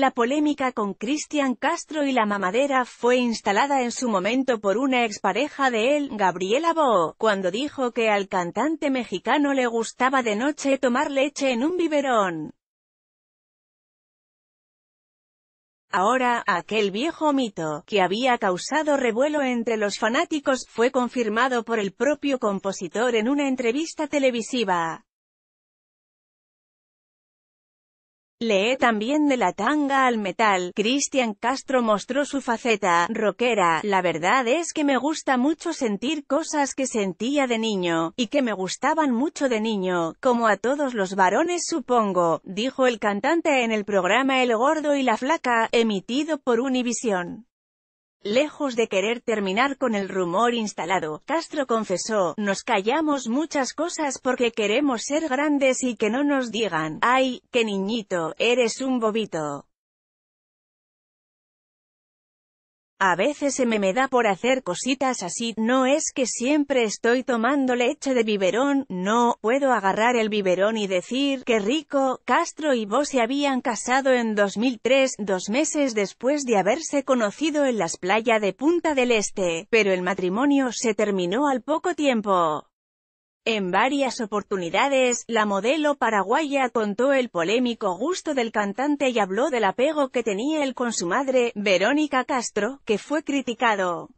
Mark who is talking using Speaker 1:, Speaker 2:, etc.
Speaker 1: La polémica con Cristian Castro y la mamadera fue instalada en su momento por una expareja de él, Gabriela Bo, cuando dijo que al cantante mexicano le gustaba de noche tomar leche en un biberón. Ahora, aquel viejo mito, que había causado revuelo entre los fanáticos, fue confirmado por el propio compositor en una entrevista televisiva. Lee también de la tanga al metal, Cristian Castro mostró su faceta, rockera, la verdad es que me gusta mucho sentir cosas que sentía de niño, y que me gustaban mucho de niño, como a todos los varones supongo, dijo el cantante en el programa El Gordo y la Flaca, emitido por Univision. Lejos de querer terminar con el rumor instalado, Castro confesó, nos callamos muchas cosas porque queremos ser grandes y que no nos digan, ay, que niñito, eres un bobito. A veces se me, me da por hacer cositas así, no es que siempre estoy tomando leche de biberón, no, puedo agarrar el biberón y decir, que rico, Castro y vos se habían casado en 2003, dos meses después de haberse conocido en las playas de Punta del Este, pero el matrimonio se terminó al poco tiempo. En varias oportunidades, la modelo paraguaya contó el polémico gusto del cantante y habló del apego que tenía él con su madre, Verónica Castro, que fue criticado.